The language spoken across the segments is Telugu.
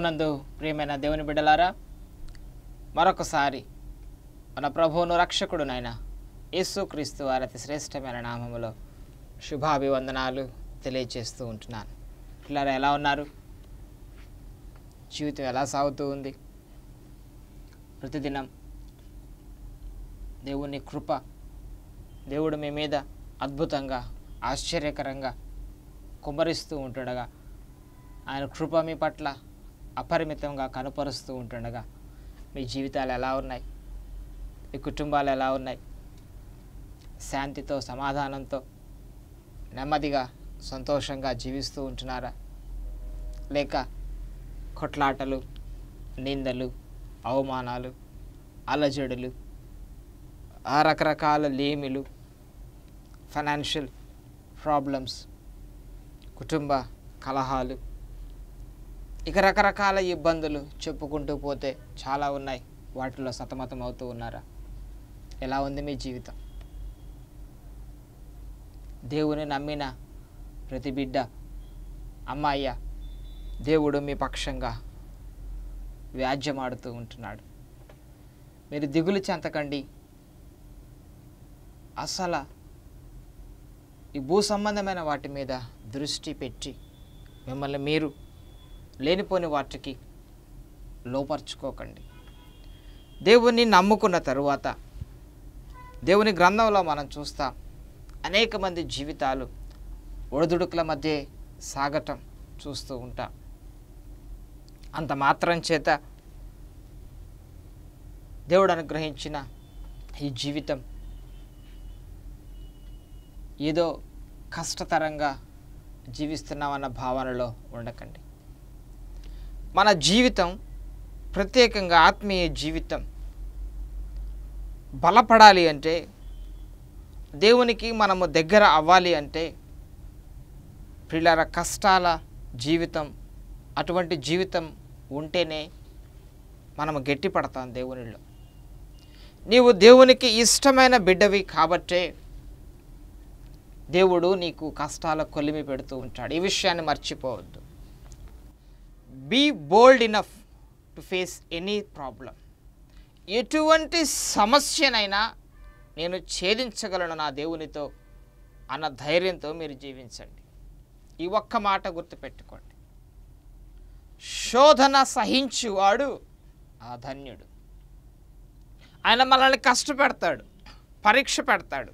ప్రభునందు ప్రియమైన దేవుని బిడ్డలారా మరొకసారి మన ప్రభువును రక్షకుడు నాయన యేసుక్రీస్తు వారి అతి శ్రేష్టమైన నామములో శుభాభివందనాలు తెలియజేస్తూ ఉంటున్నాను పిల్లలు ఎలా ఉన్నారు జీవితం ఎలా సాగుతూ ఉంది ప్రతిదినం దేవుని కృప దేవుడు మీ మీద అద్భుతంగా ఆశ్చర్యకరంగా కుమరిస్తూ ఉంటుండగా ఆయన కృప మీ పట్ల అపరిమితంగా కనపరుస్తూ ఉంటుండగా మీ జీవితాలు ఎలా ఉన్నాయి మీ కుటుంబాలు ఎలా ఉన్నాయి శాంతితో సమాధానంతో నెమ్మదిగా సంతోషంగా జీవిస్తూ ఉంటున్నారా లేక కొట్లాటలు నిందలు అవమానాలు అలజడులు ఆ రకరకాల లేమిలు ఫైనాన్షియల్ ప్రాబ్లమ్స్ కుటుంబ కలహాలు ఇక రకరకాల ఇబ్బందులు చెప్పుకుంటూ పోతే చాలా ఉన్నాయి వాటిలో సతమతం అవుతూ ఉన్నారా ఎలా ఉంది మీ జీవితం దేవుని నమ్మిన ప్రతి బిడ్డ అమ్మాయ్య దేవుడు మీ పక్షంగా వ్యాజ్యమాడుతూ ఉంటున్నాడు మీరు దిగులు చెంతకండి అసలు ఈ భూ సంబంధమైన వాటి మీద దృష్టి పెట్టి మిమ్మల్ని మీరు లేనిపోని వాటికి లోపరుచుకోకండి దేవుణ్ణి నమ్ముకున్న తరువాత దేవుని గ్రంథంలో మనం చూస్తాం అనేక మంది జీవితాలు ఒడిదుడుకుల మధ్య సాగటం చూస్తూ ఉంటాం అంత మాత్రం చేత దేవుడు అనుగ్రహించిన ఈ జీవితం ఏదో కష్టతరంగా జీవిస్తున్నామన్న భావనలో ఉండకండి మన జీవితం ప్రత్యేకంగా ఆత్మీయ జీవితం బలపడాలి అంటే దేవునికి మనము దగ్గర అవ్వాలి అంటే పిల్లల కష్టాల జీవితం అటువంటి జీవితం ఉంటేనే మనము గట్టిపడతాం దేవునిలో నీవు దేవునికి ఇష్టమైన బిడ్డవి కాబట్టే దేవుడు నీకు కష్టాల కొలిమి పెడుతూ ఉంటాడు ఈ విషయాన్ని మర్చిపోవద్దు be bold enough to face any problem ఎటువంటి సమస్యనైనా నేను ఛేదించగలను నా దేవునితో అన్న ధైర్యంతో మీరు జీవించండి ఈ ఒక్క మాట గుర్తుపెట్టుకోండి శోధన సహించువాడు ఆ ధన్యుడు ఆయన మనల్ని కష్టపెడతాడు పరీక్ష పెడతాడు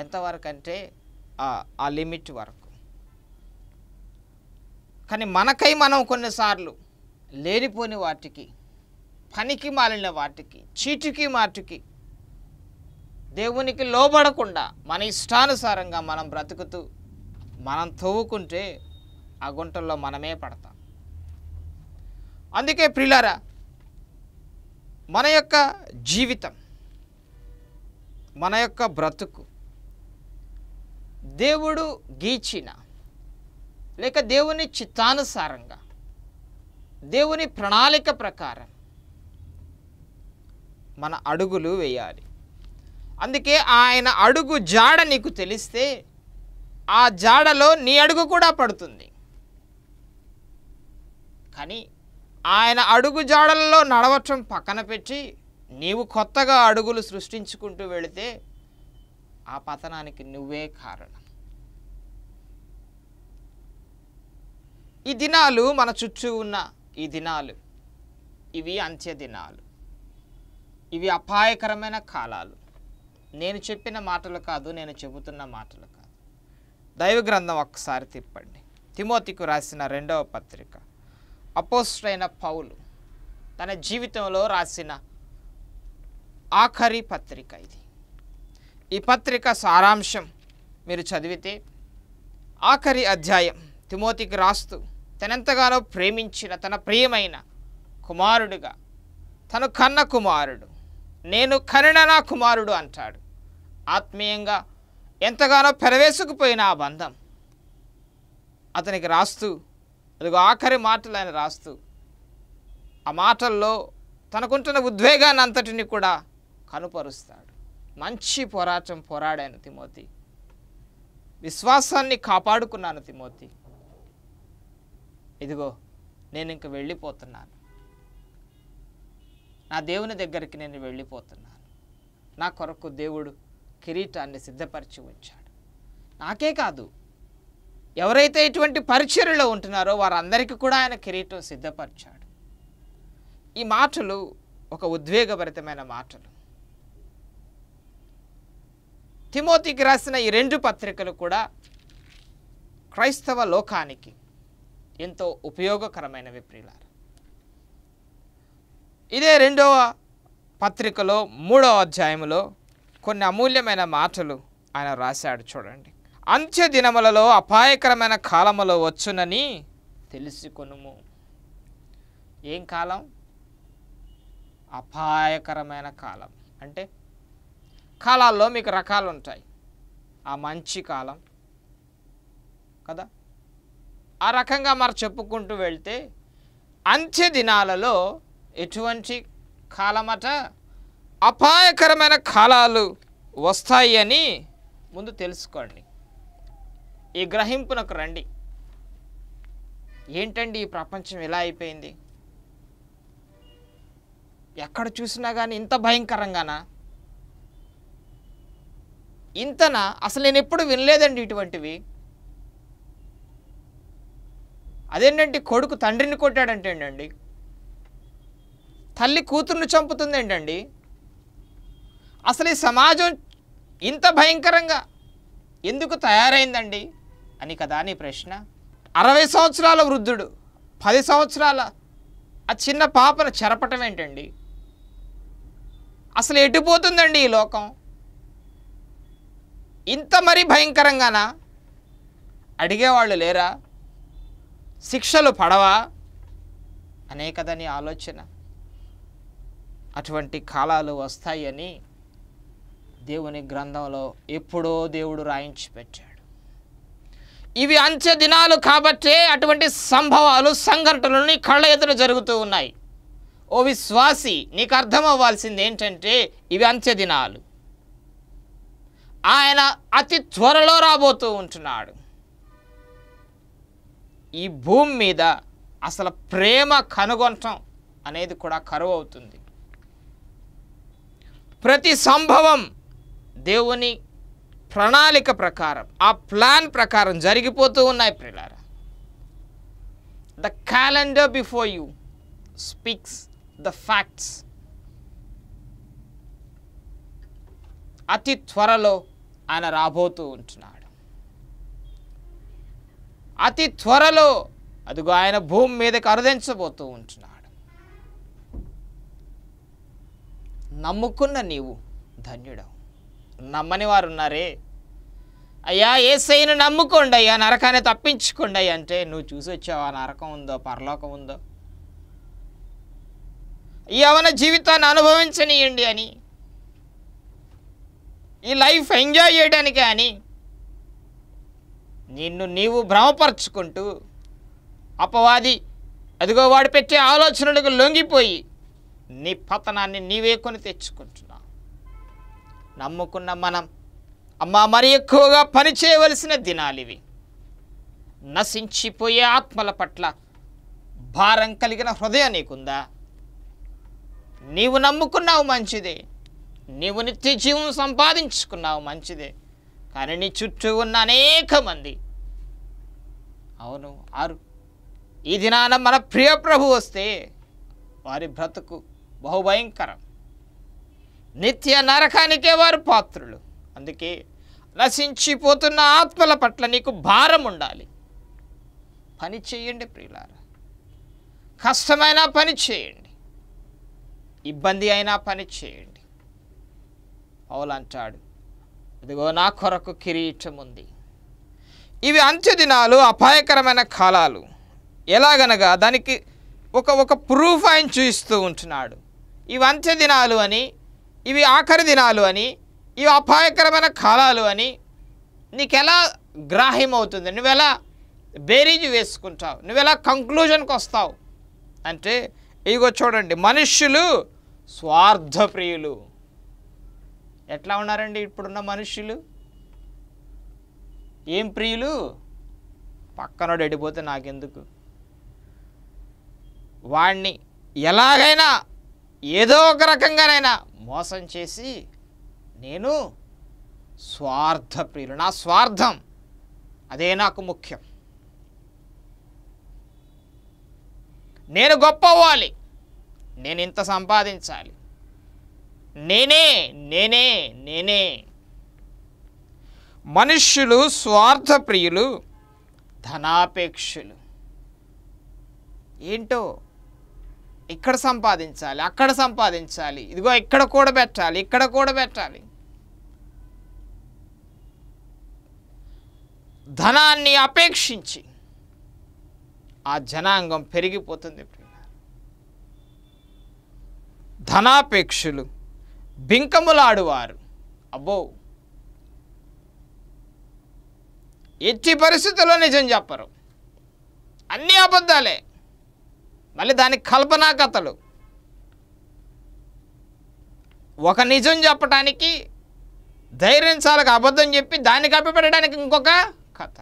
ఎంతవరకు అంటే ఆ లిమిట్ వరకు కానీ మనకై మనం కొన్నిసార్లు లేనిపోని వాటికి పనికి మాలిన వాటికి చీటికి మాటికి దేవునికి లోబడకుండా మన ఇష్టానుసారంగా మనం బ్రతుకుతూ మనం తవ్వుకుంటే ఆ గుంటల్లో మనమే పడతాం అందుకే ప్రిలారా మన యొక్క జీవితం మన యొక్క బ్రతుకు దేవుడు గీచిన లేక దేవుని చిత్తానుసారంగా దేవుని ప్రణాళిక ప్రకారం మన అడుగులు వేయాలి అందుకే ఆయన అడుగు జాడ నీకు తెలిస్తే ఆ జాడలో నీ అడుగు కూడా పడుతుంది కానీ ఆయన అడుగు జాడల్లో నడవటం పక్కన పెట్టి నీవు కొత్తగా అడుగులు సృష్టించుకుంటూ వెళితే ఆ పతనానికి నువ్వే కారణం ఈ దినాలు మన చుట్టూ ఉన్న ఈ దినాలు ఇవి అంత్య దినాలు ఇవి అపాయకరమైన కాలాలు నేను చెప్పిన మాటలు కాదు నేను చెబుతున్న మాటలు కాదు దైవ గ్రంథం ఒక్కసారి తిప్పండి తిమోతికు రాసిన రెండవ పత్రిక అపోస్టైన పౌలు తన జీవితంలో రాసిన ఆఖరి పత్రిక ఇది ఈ పత్రిక సారాంశం మీరు చదివితే ఆఖరి అధ్యాయం తిమోతికి రాస్తూ తనెంతగానో ప్రేమించిన తన ప్రియమైన కుమారుడిగా తను కన్న కుమారుడు నేను కనిన నా కుమారుడు అంటాడు ఆత్మీయంగా ఎంతగానో పెరవేసుకుపోయిన ఆ బంధం అతనికి రాస్తూ అదిగో ఆఖరి మాటలు ఆయన రాస్తూ ఆ మాటల్లో తనకుంటున్న ఉద్వేగాన్ని అంతటిని కూడా కనుపరుస్తాడు మంచి పోరాటం పోరాడాను తిమోతి విశ్వాసాన్ని కాపాడుకున్నాను తిమోతి ఇదిగో నేను ఇంక వెళ్ళిపోతున్నాను నా దేవుని దగ్గరికి నేను వెళ్ళిపోతున్నాను నా కొరకు దేవుడు కిరీటాన్ని సిద్ధపరిచి ఉంచాడు నాకే కాదు ఎవరైతే ఇటువంటి పరిచర్లో ఉంటున్నారో వారందరికీ కూడా ఆయన కిరీటం సిద్ధపరిచాడు ఈ మాటలు ఒక ఉద్వేగభరితమైన మాటలు తిమోతికి రాసిన ఈ రెండు పత్రికలు కూడా క్రైస్తవ లోకానికి ఎంతో ఉపయోగకరమైనవి ప్రియులారు ఇదే రెండవ పత్రికలో మూడవ అధ్యాయంలో కొన్ని అమూల్యమైన మాటలు ఆయన రాశాడు చూడండి అంత్య దినములలో అపాయకరమైన కాలంలో వచ్చునని తెలుసుకొనుము ఏం కాలం అపాయకరమైన కాలం అంటే కాలాల్లో మీకు రకాలు ఉంటాయి ఆ మంచి కాలం కదా ఆ రకంగా మరి చెప్పుకుంటూ వెళ్తే అంత్య దినాలలో ఎటువంటి కాలమట అపాయకరమైన కాలాలు వస్తాయి అని ముందు తెలుసుకోండి ఈ గ్రహింపునకు రండి ఏంటండి ఈ ప్రపంచం ఎలా అయిపోయింది ఎక్కడ చూసినా కానీ ఇంత భయంకరంగానా ఇంతనా అసలు నేను ఎప్పుడు వినలేదండి ఇటువంటివి అదేంటంటే కొడుకు తండ్రిని కొట్టాడంటే ఏంటండి తల్లి కూతురును చంపుతుంది ఏంటండి అసలు ఈ సమాజం ఇంత భయంకరంగా ఎందుకు తయారైందండి అని కదా నీ ప్రశ్న అరవై సంవత్సరాల వృద్ధుడు పది సంవత్సరాల ఆ చిన్న పాపను చెరపటం ఏంటండి అసలు ఎటుపోతుందండి ఈ లోకం ఇంత మరీ భయంకరంగానా అడిగేవాళ్ళు లేరా శిక్షలు పడవా అనే కదని ఆలోచన అటువంటి కాలాలు వస్తాయని దేవుని గ్రంథంలో ఎప్పుడో దేవుడు రాయించి పెట్టాడు ఇవి అంత్య దినాలు కాబట్టే అటువంటి సంభవాలు సంఘటనలు నీ కళ్ళ ఎదురు జరుగుతూ ఉన్నాయి ఓ విశ్వాసి నీకు అర్థమవ్వాల్సింది ఏంటంటే ఇవి అంత్య దినాలు ఆయన అతి త్వరలో రాబోతూ ఉంటున్నాడు ఈ భూమి మీద అసలు ప్రేమ కనుగొనటం అనేది కూడా కరువు అవుతుంది ప్రతి సంభవం దేవుని ప్రణాళిక ప్రకారం ఆ ప్లాన్ ప్రకారం జరిగిపోతూ ఉన్నాయి ప్రిలార the calendar before you speaks the facts అతి త్వరలో ఆయన రాబోతూ ఉంటున్నాడు అతి త్వరలో అదిగో ఆయన భూమి మీదకి అరదించబోతూ ఉంటున్నాడు నమ్ముకున్న నీవు ధన్యుడవు నమ్మని వారు ఉన్నారే అయ్యా సైను నమ్ముకోండి అయ్యా నరకాన్ని తప్పించుకోండి అంటే నువ్వు చూసి వచ్చావా నరకం ఉందో పరలోకం ఉందో యవన జీవితాన్ని అనుభవించనీయండి అని ఈ లైఫ్ ఎంజాయ్ చేయడానికి అని నిన్ను నీవు భ్రమపరుచుకుంటూ అపవాది అదిగో వాడు పెట్టే ఆలోచనలకు లొంగిపోయి నీ పతనాన్ని నీవే కొని తెచ్చుకుంటున్నావు నమ్ముకున్న మనం అమ్మ మరి ఎక్కువగా పనిచేయవలసిన దినాలు ఇవి నశించిపోయే ఆత్మల పట్ల భారం కలిగిన హృదయం నీకుందా నీవు నమ్ముకున్నావు మంచిదే నీవు నిత్య జీవం సంపాదించుకున్నావు మంచిదే కానీ నీ చుట్టూ ఉన్న అనేక మంది అవును ఆరు ఈ దినాన మన ప్రియ ప్రభు వస్తే వారి బ్రతుకు బహుభయంకరం నిత్య నరకానికే వారు పాత్రులు అందుకే నశించిపోతున్న ఆత్మల పట్ల నీకు భారం ఉండాలి పని చేయండి ప్రియులారా కష్టమైన పని చేయండి ఇబ్బంది అయినా పని చేయండి అవులంటాడు ఇదిగో నా కొరకు కిరీటం ఉంది ఇవి అంత్యదినాలు దినాలు అపాయకరమైన కాలాలు ఎలాగనగా దానికి ఒక ఒక ప్రూఫ్ ఆయన చూపిస్తూ ఉంటున్నాడు ఇవి అంత్యదినాలు దినాలు అని ఇవి ఆఖరి దినాలు అని ఇవి అపాయకరమైన కాలాలు అని నీకెలా గ్రాహ్యమవుతుంది నువ్వెలా బేరీజు వేసుకుంటావు నువ్వెలా కంక్లూజన్కి వస్తావు అంటే ఇగో చూడండి మనుష్యులు స్వార్థప్రియులు ఎట్లా ఉన్నారండి ఇప్పుడున్న మనుష్యులు ఏం ప్రియులు పక్కనోడు ఎడిపోతే నాకెందుకు వాణ్ణి ఎలాగైనా ఏదో ఒక రకంగానైనా మోసం చేసి నేను స్వార్థ ప్రియులు నా స్వార్థం అదే నాకు ముఖ్యం నేను గొప్ప అవ్వాలి నేను ఇంత సంపాదించాలి నేనే నేనే నేనే మనుష్యులు స్వార్థప్రియులు ధనాపేక్షులు ఏంటో ఇక్కడ సంపాదించాలి అక్కడ సంపాదించాలి ఇదిగో ఇక్కడ కూడా పెట్టాలి ఇక్కడ కూడా పెట్టాలి ధనాన్ని అపేక్షించి ఆ జనాంగం పెరిగిపోతుంది ధనాపేక్షలు బింకములాడువారు అబ్బో ఎట్టి పరిస్థితుల్లో నిజం చెప్పరు అన్ని అబద్ధాలే మళ్ళీ దానికి కల్పనా కథలు ఒక నిజం చెప్పటానికి ధైర్యంచాలకు అబద్ధం చెప్పి దాన్ని కప్పిపెట్టడానికి ఇంకొక కథ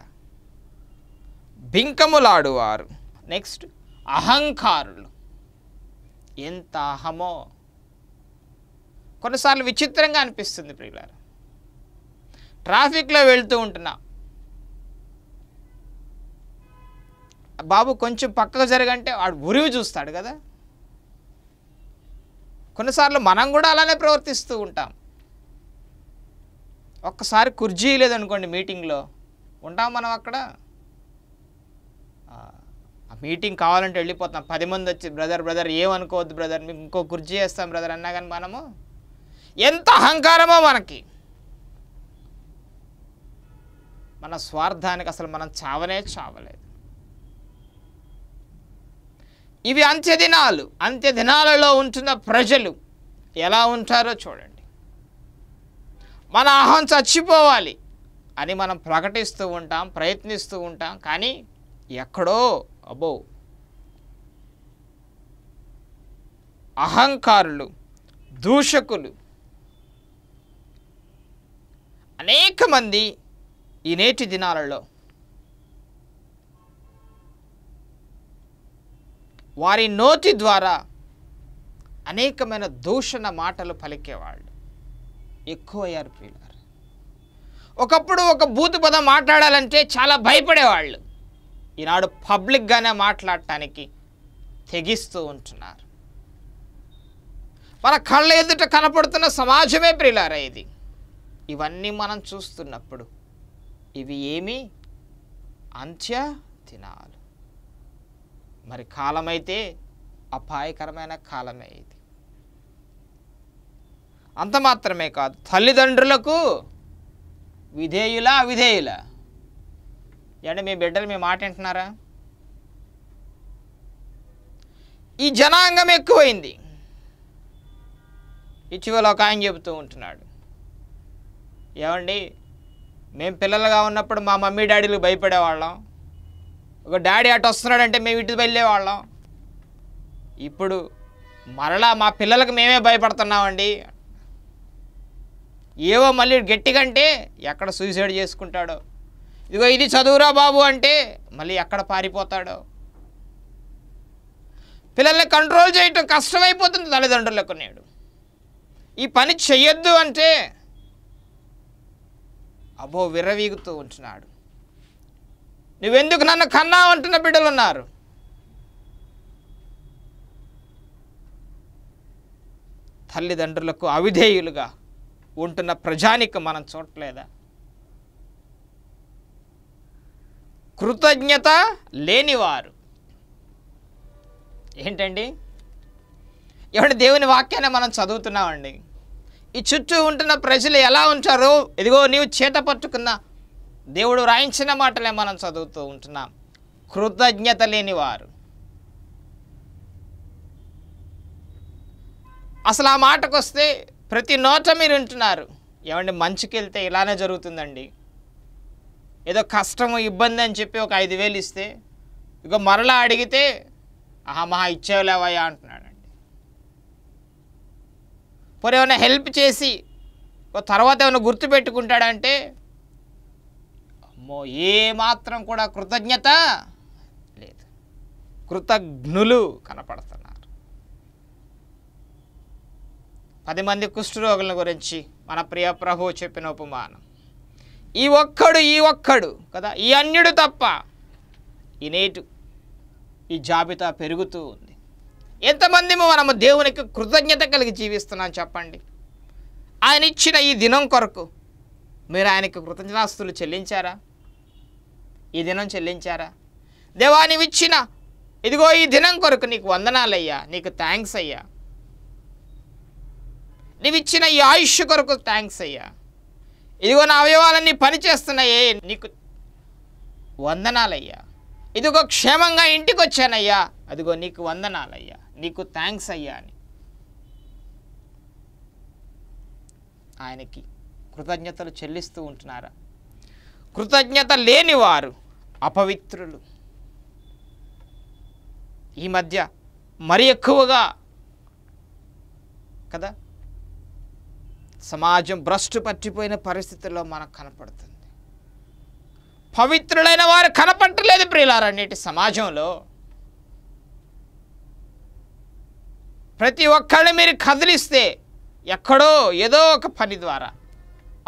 బింకములాడువారు నెక్స్ట్ అహంకారులు ఎంత అహమో కొన్నిసార్లు విచిత్రంగా అనిపిస్తుంది ప్రియులారు ట్రాఫిక్లో వెళ్తూ ఉంటున్నా బాబు కొంచెం పక్కకు జరగంటే వాడు ఉరివి చూస్తాడు కదా కొన్నిసార్లు మనం కూడా అలానే ప్రవర్తిస్తూ ఉంటాం ఒక్కసారి కుర్జీ లేదనుకోండి మీటింగ్లో ఉంటాం మనం అక్కడ మీటింగ్ కావాలంటే వెళ్ళిపోతాం పది మంది వచ్చి బ్రదర్ బ్రదర్ ఏమనుకోవద్దు బ్రదర్ మీకు ఇంకో కుర్జీ వేస్తాం బ్రదర్ అన్నా కానీ మనము ఎంత అహంకారమో మనకి మన స్వార్థానికి అసలు మనం చావనే చావలేదు ఇవి అంత్యదినాలు అంత్యదినాలలో ఉంటున్న ప్రజలు ఎలా ఉంటారో చూడండి మన అహం చచ్చిపోవాలి అని మనం ప్రకటిస్తూ ఉంటాం ప్రయత్నిస్తూ ఉంటాం కానీ ఎక్కడో అబో అహంకారులు దూషకులు అనేక మంది ఈ నేటి దినాలలో వారి నోటి ద్వారా అనేకమైన దూషణ మాటలు పలికేవాళ్ళు ఎక్కువయ్యారు ప్రియులారు ఒకప్పుడు ఒక బూతు పదం మాట్లాడాలంటే చాలా భయపడేవాళ్ళు ఈనాడు పబ్లిక్గానే మాట్లాడటానికి తెగిస్తూ ఉంటున్నారు మన కళ్ళ ఎదుట కనపడుతున్న సమాజమే ప్రియులారా ఇది ఇవన్నీ మనం చూస్తున్నప్పుడు ఇవి ఏమి అంత్య దినాలు మరి కాలమైతే అపాయకరమైన కాలమే ఇది అంత మాత్రమే కాదు తల్లిదండ్రులకు విధేయుల అవిధేయుల అంటే మీ బిడ్డలు మీ మాట వింటున్నారా ఈ జనాంగం ఎక్కువైంది ఇటీవల ఒక ఆయన చెబుతూ ఉంటున్నాడు ఏమండి మేము పిల్లలుగా ఉన్నప్పుడు మా మమ్మీ డాడీలు భయపడేవాళ్ళం ఒక డాడీ అటు వస్తున్నాడంటే మేము ఇటు వెళ్ళేవాళ్ళం ఇప్పుడు మరలా మా పిల్లలకు మేమే భయపడుతున్నామండి ఏవో మళ్ళీ గట్టిగంటే ఎక్కడ సూసైడ్ చేసుకుంటాడో ఇదిగో ఇది చదువురా బాబు అంటే మళ్ళీ ఎక్కడ పారిపోతాడో పిల్లల్ని కంట్రోల్ చేయటం కష్టమైపోతుంది తల్లిదండ్రులకు నేడు ఈ పని చెయ్యొద్దు అంటే అబ్బో విరవీగుతూ ఉంటున్నాడు నువ్వెందుకు నన్ను కన్నా అంటున్న బిడ్డలు ఉన్నారు తల్లిదండ్రులకు అవిధేయులుగా ఉంటున్న ప్రజానికి మనం చూడలేదా కృతజ్ఞత లేనివారు ఏంటండి ఎవరి దేవుని వాక్యాన్ని మనం చదువుతున్నామండి ఈ చుట్టూ ఉంటున్న ప్రజలు ఎలా ఉంటారు ఇదిగో నీవు చేత పట్టుకున్న దేవుడు రాయించిన మాటలే మనం చదువుతూ ఉంటున్నాం కృతజ్ఞత లేనివారు అసలు ఆ మాటకు వస్తే ప్రతి నోట మీరు వింటున్నారు ఏమండి మంచికి వెళ్తే ఇలానే జరుగుతుందండి ఏదో కష్టము ఇబ్బంది అని చెప్పి ఒక ఐదు వేలు ఇస్తే ఇక మరలా అడిగితే ఆహా మహా ఇచ్చేవలేవయ్యా అంటున్నాడు మరి ఏమైనా హెల్ప్ చేసి తర్వాత ఏమైనా గుర్తుపెట్టుకుంటాడంటే అమ్మో ఏమాత్రం కూడా కృతజ్ఞత లేదు కృతజ్ఞులు కనపడుతున్నారు పది మంది కుష్ఠరోగుల గురించి మన ప్రియ ప్రభు చెప్పిన ఉపమానం ఈ ఒక్కడు ఈ ఒక్కడు కదా ఈ అన్యుడు తప్ప ఈ నేటు ఈ జాబితా పెరుగుతూ ఎంతమంది మనము దేవునికి కృతజ్ఞత కలిగి జీవిస్తున్నాం చెప్పండి ఆయన ఇచ్చిన ఈ దినం కొరకు మీరు ఆయనకి కృతజ్ఞతాస్తులు చెల్లించారా ఈ దినం చెల్లించారా దేవా ఇచ్చిన ఇదిగో ఈ దినం కొరకు నీకు వందనాలయ్యా నీకు థ్యాంక్స్ అయ్యా నీవిచ్చిన ఈ ఆయుష్ కొరకు థ్యాంక్స్ అయ్యా ఇదిగో నా అవయవాలన్నీ పనిచేస్తున్నాయే నీకు వందనాలయ్యా ఇదిగో క్షేమంగా ఇంటికి వచ్చానయ్యా అదిగో నీకు వందనాలయ్యా నీకు థ్యాంక్స్ అయ్యా అని ఆయనకి కృతజ్ఞతలు చెల్లిస్తూ ఉంటున్నారా కృతజ్ఞత లేనివారు అపవిత్రులు ఈ మధ్య మరి ఎక్కువగా కదా సమాజం భ్రష్టు పట్టిపోయిన పరిస్థితుల్లో మనకు కనపడుతుంది పవిత్రులైన వారు కనపట్టలేదు ప్రియులారా నేటి సమాజంలో ప్రతి ఒక్కళ్ళని మీరు కదిలిస్తే ఎక్కడో ఏదో ఒక పని ద్వారా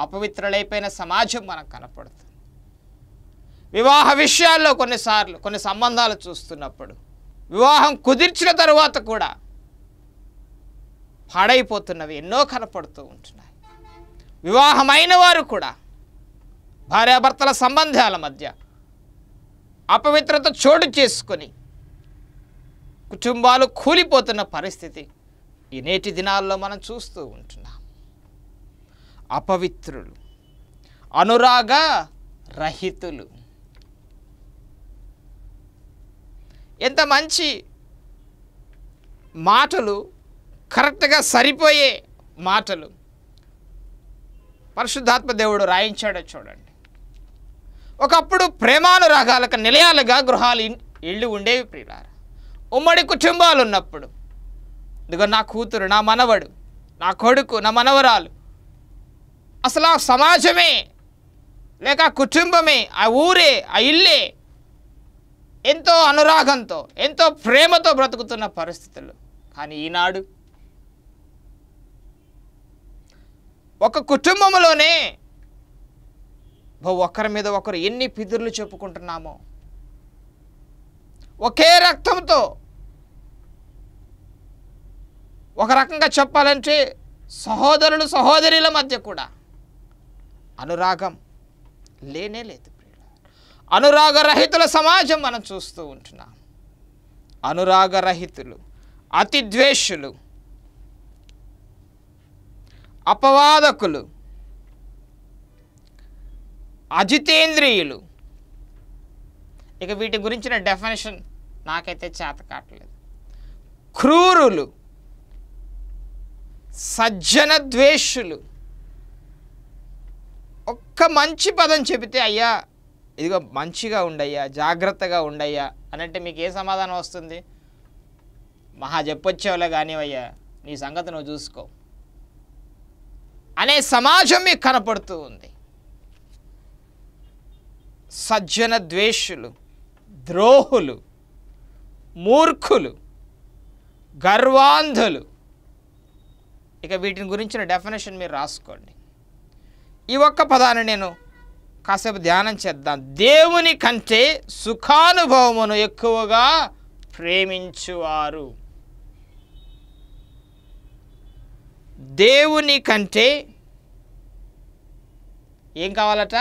అపవిత్రులైపోయిన సమాజం మనకు కనపడుతుంది వివాహ విషయాల్లో కొన్నిసార్లు కొన్ని సంబంధాలు చూస్తున్నప్పుడు వివాహం కుదిర్చిన తరువాత కూడా పాడైపోతున్నవి ఎన్నో కనపడుతూ ఉంటున్నాయి వివాహమైన వారు కూడా భార్యాభర్తల సంబంధాల మధ్య అపవిత్రత చోటు చేసుకొని కుటుంబాలు కూలిపోతున్న పరిస్థితి ఈ నేటి దినాల్లో మనం చూస్తూ ఉంటున్నాం అపవిత్రులు అనురాగ రహితులు ఎంత మంచి మాటలు కరెక్ట్గా సరిపోయే మాటలు పరిశుద్ధాత్మ దేవుడు రాయించాడో చూడండి ఒకప్పుడు ప్రేమానురాగాలకు నిలయాలుగా గృహాలు ఇళ్ళు ఉండేవి ప్రియులారా ఉమ్మడి కుటుంబాలు ఉన్నప్పుడు ఇదిగో నా కూతురు నా మనవడు నా కొడుకు నా మనవరాలు అసలు ఆ సమాజమే లేక కుటుంబమే ఆ ఊరే ఆ ఇల్లే ఎంతో అనురాగంతో ఎంతో ప్రేమతో బ్రతుకుతున్న పరిస్థితులు కానీ ఈనాడు ఒక కుటుంబంలోనే ఒకరి మీద ఒకరు ఎన్ని పిదుర్లు చెప్పుకుంటున్నామో ఒకే రక్తంతో ఒక రకంగా చెప్పాలంటే సహోదరులు సహోదరుల మధ్య కూడా అనురాగం లేనే లేదు అనురాగరహితుల సమాజం మనం చూస్తూ ఉంటున్నాం అనురాగరహితులు ద్వేషులు అపవాదకులు అజితేంద్రియులు ఇక వీటి గురించిన డెఫినేషన్ నాకైతే చేత కావట్లేదు క్రూరులు సజ్జన ద్వేషులు ఒక్క మంచి పదం చెబితే అయ్యా ఇదిగో మంచిగా ఉండయ్యా జాగ్రత్తగా ఉండయ్యా అనంటే మీకు ఏ సమాధానం వస్తుంది మహా చెప్పొచ్చేవాళ్ళ కానివయ్యా నీ సంగతి నువ్వు చూసుకో అనే సమాజం మీకు కనపడుతూ ఉంది సజ్జన ద్వేషులు ద్రోహులు మూర్ఖులు గర్వాంధులు ఇక వీటిని గురించిన డెఫినేషన్ మీరు రాసుకోండి ఈ ఒక్క పదాన్ని నేను కాసేపు ధ్యానం చేద్దాం దేవుని కంటే సుఖానుభవమును ఎక్కువగా ప్రేమించువారు దేవుని కంటే ఏం కావాలట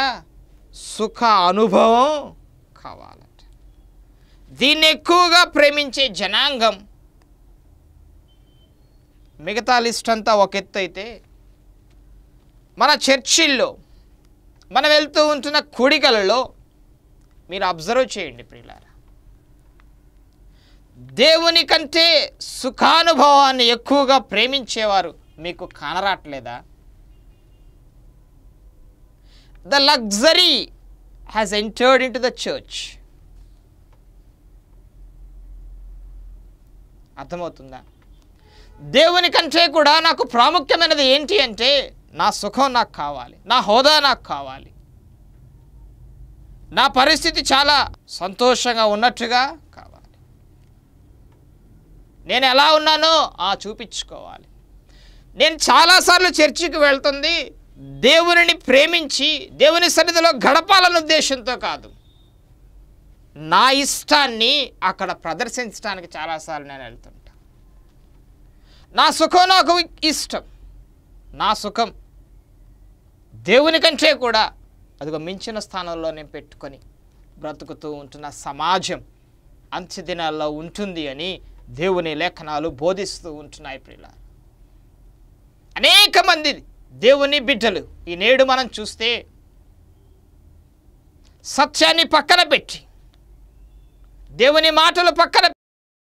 సుఖ అనుభవం కావాలట దీన్ని ఎక్కువగా ప్రేమించే జనాంగం మిగతా లిస్ట్ అంతా ఒక ఎత్తు అయితే మన చర్చిల్లో మనం వెళ్తూ ఉంటున్న కుడికలలో మీరు అబ్జర్వ్ చేయండి ప్రియులారా దేవుని కంటే సుఖానుభవాన్ని ఎక్కువగా ప్రేమించేవారు మీకు కానరాట్లేదా the luxury has entered into the church అర్థమవుతుందా దేవుని కంటే కూడా నాకు ప్రాముఖ్యమైనది ఏంటి అంటే నా సుఖం నాకు కావాలి నా హోదా నాకు కావాలి నా పరిస్థితి చాలా సంతోషంగా ఉన్నట్టుగా కావాలి నేను ఎలా ఉన్నానో ఆ చూపించుకోవాలి నేను చాలాసార్లు చర్చికి వెళ్తుంది దేవునిని ప్రేమించి దేవుని సన్నిధిలో గడపాలన్న ఉద్దేశంతో కాదు నా ఇష్టాన్ని అక్కడ ప్రదర్శించడానికి చాలాసార్లు నేను వెళ్తుంటా నా సుఖం నాకు ఇష్టం నా సుఖం దేవుని కంటే కూడా అదిగో మించిన స్థానంలో నేను పెట్టుకొని బ్రతుకుతూ ఉంటున్న సమాజం అంత్యదినాల్లో ఉంటుంది అని దేవుని లేఖనాలు బోధిస్తూ ఉంటున్నాయి ప్రియుల అనేక మంది దేవుని బిడ్డలు ఈ నేడు మనం చూస్తే సత్యాన్ని పక్కన పెట్టి దేవుని మాటలు పక్కన